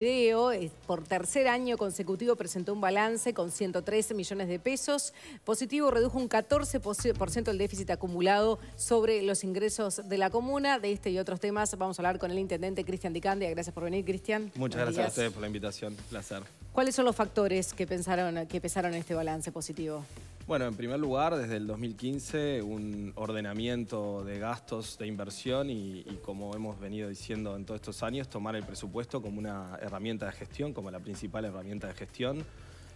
Video, por tercer año consecutivo presentó un balance con 113 millones de pesos. Positivo redujo un 14% el déficit acumulado sobre los ingresos de la comuna. De este y otros temas vamos a hablar con el intendente Cristian Dicandia. Gracias por venir, Cristian. Muchas gracias a ustedes por la invitación. Placer. ¿Cuáles son los factores que, pensaron, que pesaron en este balance positivo? Bueno, en primer lugar, desde el 2015, un ordenamiento de gastos de inversión y, como hemos venido diciendo en todos estos años, tomar el presupuesto como una herramienta de gestión, como la principal herramienta de gestión.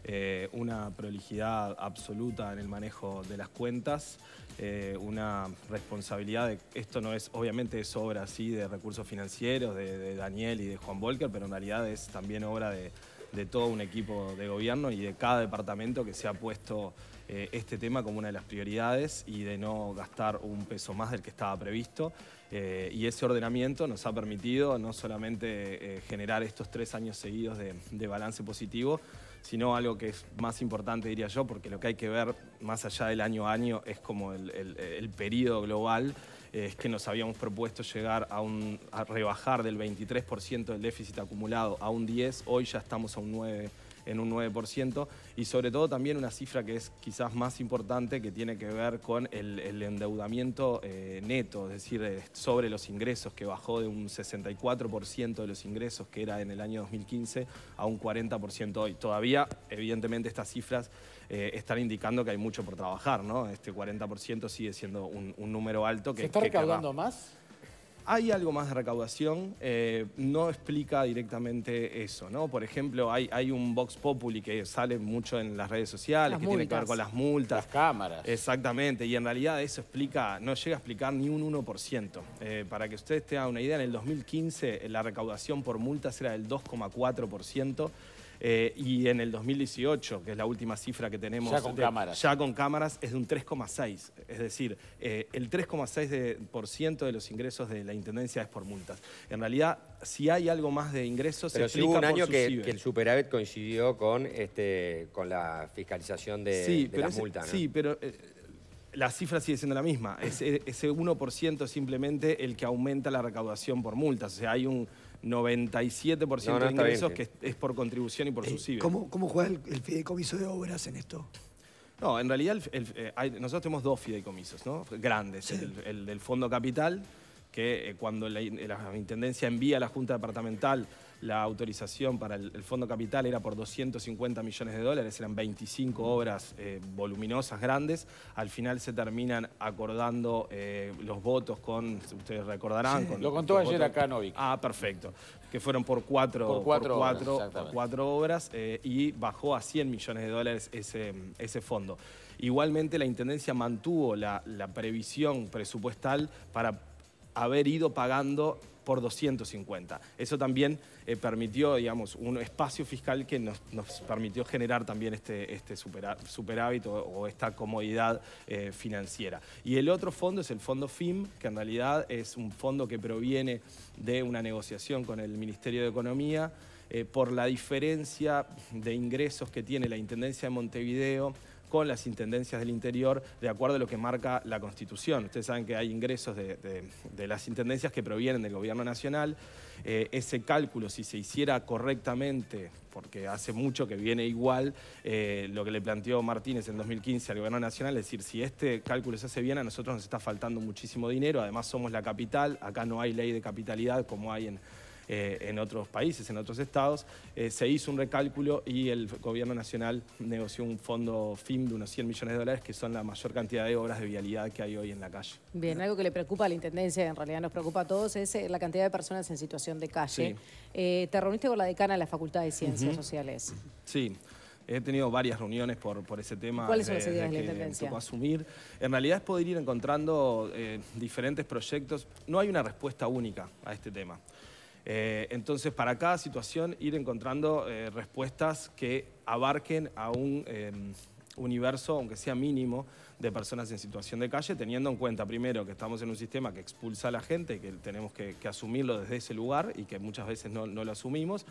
Eh, una prolijidad absoluta en el manejo de las cuentas, eh, una responsabilidad de, esto no es, obviamente es obra así de recursos financieros, de, de Daniel y de Juan Volker, pero en realidad es también obra de, de todo un equipo de gobierno y de cada departamento que se ha puesto eh, este tema como una de las prioridades y de no gastar un peso más del que estaba previsto. Eh, y ese ordenamiento nos ha permitido no solamente eh, generar estos tres años seguidos de, balance positivo, sino algo que es más importante, diría yo, porque lo que hay que ver más allá del año a año es como el, el, el periodo global es que nos habíamos propuesto llegar a, un, a rebajar del 23% del déficit acumulado a un 10, hoy ya estamos a un 9% en un 9%, y sobre todo también una cifra que es quizás más importante que tiene que ver con el, endeudamiento eh, neto, es decir, eh, sobre los ingresos, que bajó de un 64% de los ingresos que era en el año 2015 a un 40% hoy. Todavía, evidentemente, estas cifras eh, están indicando que hay mucho por trabajar, ¿no? Este 40% sigue siendo un, número alto que... ¿Se está recaudando más? Hay algo más de recaudación, eh, no explica directamente eso, ¿no? Por ejemplo, hay, un Vox Populi que sale mucho en las redes sociales, que tiene que ver con las multas. Las cámaras. Exactamente, y en realidad eso explica, no llega a explicar ni un 1%. Eh, para que ustedes tengan una idea, en el 2015 la recaudación por multas era del 2,4%. Eh, y en el 2018, que es la última cifra que tenemos. Ya con cámaras. Ya con cámaras es de un 3,6. Es decir, eh, el 3,6% de, los ingresos de la Intendencia es por multas. En realidad, si hay algo más de ingresos, Pero se hubo un año que, el superávit coincidió con, este, con la fiscalización de, las multas. Sí, pero... Eh, la cifra sigue siendo la misma. Ese, ese 1% es simplemente el que aumenta la recaudación por multas. O sea, hay un, 97% de ingresos que es por contribución y por eh, subsidio. ¿Cómo, juega el, fideicomiso de obras en esto? No, en realidad eh, nosotros tenemos dos fideicomisos, ¿no? Grandes. El, del Fondo Capital, que eh, cuando la, Intendencia envía a la Junta Departamental la autorización para el, Fondo Capital era por 250 millones de dólares, eran 25 obras eh, voluminosas, grandes. Al final se terminan acordando eh, los votos con, ustedes recordarán. con, lo contó ayer acá Novik. Ah, perfecto. Que fueron por cuatro, cuatro, obras, eh, y bajó a 100 millones de dólares ese, ese fondo. Igualmente la Intendencia mantuvo la, la previsión presupuestal para haber ido pagando por 250. Eso también eh, permitió, digamos, un espacio fiscal que nos, permitió generar también este, este superávit o, esta comodidad eh, financiera. Y el otro fondo es el fondo FIM, que en realidad es un fondo que proviene de una negociación con el Ministerio de Economía eh, por la diferencia de ingresos que tiene la Intendencia de Montevideo con las intendencias del interior de acuerdo a lo que marca la Constitución. Ustedes saben que hay ingresos de, las intendencias que provienen del Gobierno Nacional. Eh, ese cálculo, si se hiciera correctamente, porque hace mucho que viene igual eh, lo que le planteó Martínez en 2015 al Gobierno Nacional, es decir, si este cálculo se hace bien, a nosotros nos está faltando muchísimo dinero, además somos la capital, acá no hay ley de capitalidad como hay en eh, en otros países, en otros estados, eh, se hizo un recálculo y el gobierno nacional negoció un fondo FIM de unos 100 millones de dólares, que son la mayor cantidad de obras de vialidad que hay hoy en la calle. Bien, algo que le preocupa a la Intendencia, en realidad nos preocupa a todos, es eh, la cantidad de personas en situación de calle. te reuniste con la decana de la Facultad de Ciencias Sociales. Sí. He tenido varias reuniones por, ese tema. ¿Cuáles son las ideas de la Intendencia? asumir. En realidad es poder ir encontrando diferentes proyectos. No hay una respuesta única a este tema. Eh, entonces, para cada situación ir encontrando eh, respuestas que abarquen a un em, universo, aunque sea mínimo, de personas en situación de calle, teniendo en cuenta primero que estamos en un sistema que expulsa a la gente, que tenemos que, asumirlo desde ese lugar y que muchas veces no lo asumimos,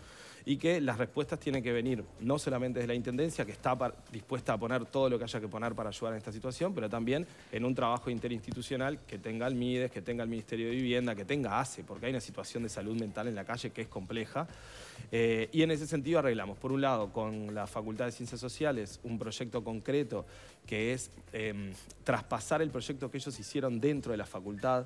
y que las respuestas tienen que venir no solamente de la Intendencia, que está dispuesta a poner todo lo que haya que poner para ayudar en esta situación, pero también en un trabajo interinstitucional que tenga el MIDES, que tenga el Ministerio de Vivienda, que tenga ACE, porque hay una situación de salud mental en la calle que es compleja. Eh, y en ese sentido arreglamos, por un lado, con la Facultad de Ciencias Sociales, un proyecto concreto que es em, traspasar el proyecto que ellos hicieron dentro de la facultad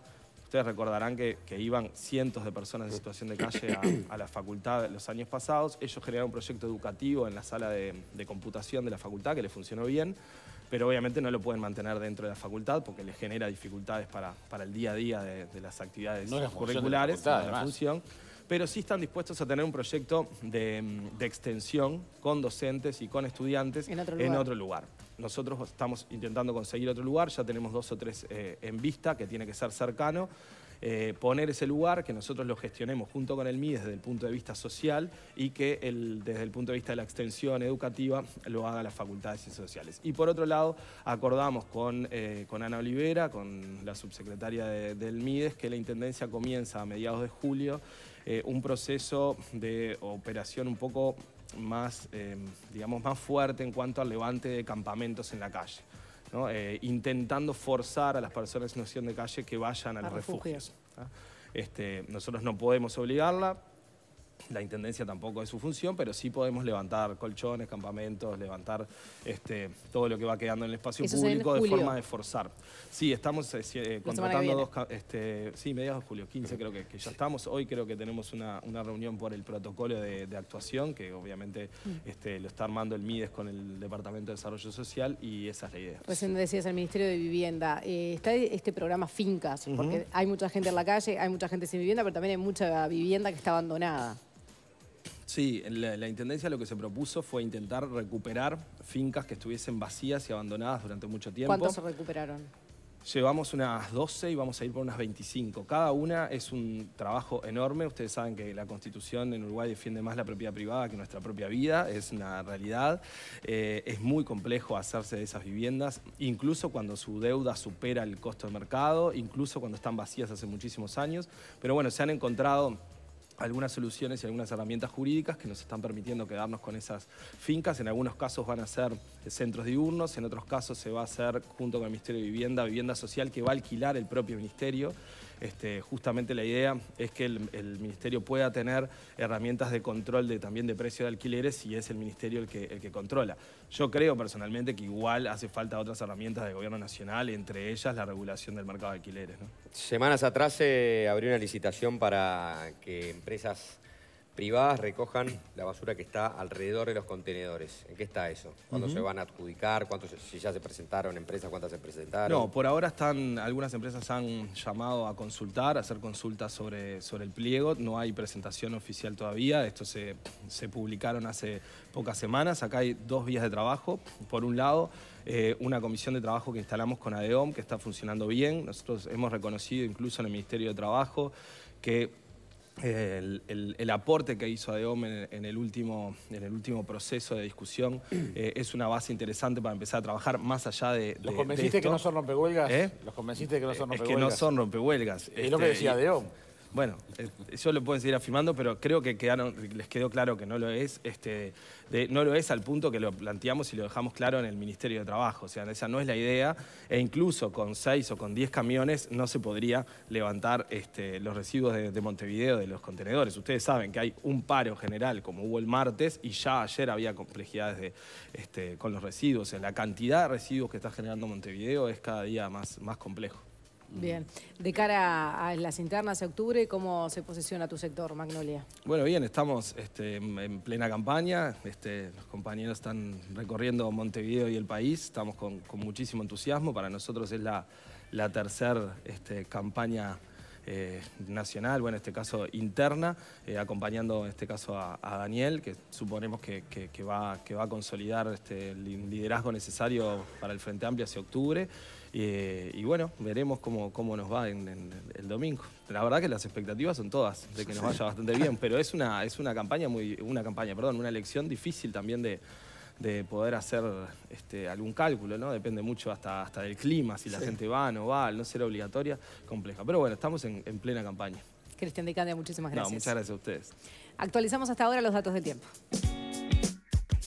recordarán que, iban cientos de personas en situación de calle a, la facultad los años pasados. Ellos generaron un proyecto educativo en la sala de, computación de la facultad que les funcionó bien pero obviamente no lo pueden mantener dentro de la facultad porque les genera dificultades para, el día a día de, las actividades no curriculares, de la función pero sí están dispuestos a tener un proyecto de, extensión con docentes y con estudiantes en otro, lugar. Nosotros estamos intentando conseguir otro lugar, ya tenemos dos o tres eh, en vista, que tiene que ser cercano. Eh, poner ese lugar, que nosotros lo gestionemos junto con el Mides desde el punto de vista social y que el, desde el punto de vista de la extensión educativa lo haga las facultades de Sociales. Y por otro lado, acordamos con, eh, con Ana Olivera, con la subsecretaria del MIDES, e que la Intendencia comienza a mediados de julio eh, un proceso de operación un poco más, eh, digamos, más fuerte en cuanto al levante de campamentos en la calle. Eh, intentando forzar a las personas en situación de calle que vayan a, refugio los refugios. Este, nosotros no podemos obligarla, la intendencia tampoco es su función, pero sí podemos levantar colchones, campamentos, levantar este, todo lo que va quedando en el espacio público de forma de forzar. Sí, estamos eh, eh, contratando dos. Este, sí, mediados de julio, 15 creo que, ya estamos. Hoy creo que tenemos una, reunión por el protocolo de, actuación, que obviamente mm. este, lo está armando el MIDES con el Departamento de Desarrollo Social y esa es la idea. Recién decías al Ministerio de Vivienda, eh, está este programa Fincas, porque hay mucha gente en la calle, hay mucha gente sin vivienda, pero también hay mucha vivienda que está abandonada. Sí, la, Intendencia lo que se propuso fue intentar recuperar fincas que estuviesen vacías y abandonadas durante mucho tiempo. ¿Cuántas se recuperaron? Llevamos unas 12 y vamos a ir por unas 25. Cada una es un trabajo enorme. Ustedes saben que la Constitución en Uruguay defiende más la propiedad privada que nuestra propia vida. Es una realidad. Eh, es muy complejo hacerse de esas viviendas, incluso cuando su deuda supera el costo de mercado, incluso cuando están vacías hace muchísimos años. Pero bueno, se han encontrado algunas soluciones y algunas herramientas jurídicas que nos están permitiendo quedarnos con esas fincas. En algunos casos van a ser centros diurnos, en otros casos se va a hacer junto con el Ministerio de Vivienda, vivienda social que va a alquilar el propio ministerio. Este, justamente la idea es que el, Ministerio pueda tener herramientas de control de, también de precio de alquileres y es el Ministerio el que, controla. Yo creo personalmente que igual hace falta otras herramientas de gobierno nacional, entre ellas la regulación del mercado de alquileres. Semanas atrás se abrió una licitación para que empresas privadas recojan la basura que está alrededor de los contenedores. ¿En qué está eso? ¿Cuándo se van a adjudicar? ¿Cuántos, si ya se presentaron empresas, cuántas se presentaron? No, por ahora están, algunas empresas han llamado a consultar, a hacer consultas sobre, sobre el pliego. No hay presentación oficial todavía. Esto se, publicaron hace pocas semanas. Acá hay dos vías de trabajo. Por un lado, eh, una comisión de trabajo que instalamos con ADEOM, que está funcionando bien. Nosotros hemos reconocido incluso en el Ministerio de Trabajo que el, el, el, aporte que hizo ADEOM en, el, último, en el último proceso de discusión eh, es una base interesante para empezar a trabajar más allá de. ¿Los convenciste que no son rompehuelgas? ¿Eh? ¿Los convenciste que no son rompehuelgas? Es que no son rompehuelgas. Es lo que este, decía ADEOM. Bueno, eso eh, lo puedo seguir afirmando, pero creo que quedaron, les quedó claro que no lo es. Este, no lo es al punto que lo planteamos y lo dejamos claro en el Ministerio de Trabajo. O sea, esa no es la idea. E incluso con seis o con diez camiones no se podría levantar este, los residuos de, Montevideo de los contenedores. Ustedes saben que hay un paro general, como hubo el martes, y ya ayer había complejidades de, este, con los residuos. la cantidad de residuos que está generando Montevideo es cada día más, más complejo. Mm. Bien. De cara a las internas de octubre, ¿cómo se posiciona tu sector, Magnolia? Bueno, bien, estamos este, en plena campaña. Este, los compañeros están recorriendo Montevideo y el país. Estamos con, muchísimo entusiasmo. Para nosotros es la, tercera este, campaña eh, nacional, bueno, en este caso interna, eh, acompañando en este caso a, Daniel, que suponemos que, va, a consolidar este, el liderazgo necesario para el Frente Amplio hacia octubre. Eh, y bueno, veremos cómo, nos va en, el domingo. La verdad que las expectativas son todas de que nos vaya bastante bien, pero es una, es una campaña muy, una campaña, perdón, una elección difícil también de, poder hacer este, algún cálculo, ¿no? Depende mucho hasta, hasta del clima, si la gente va, no va, no ser obligatoria, compleja. Pero bueno, estamos en, plena campaña. Cristian de Candia, muchísimas gracias. muchas gracias a ustedes. Actualizamos hasta ahora los datos de tiempo.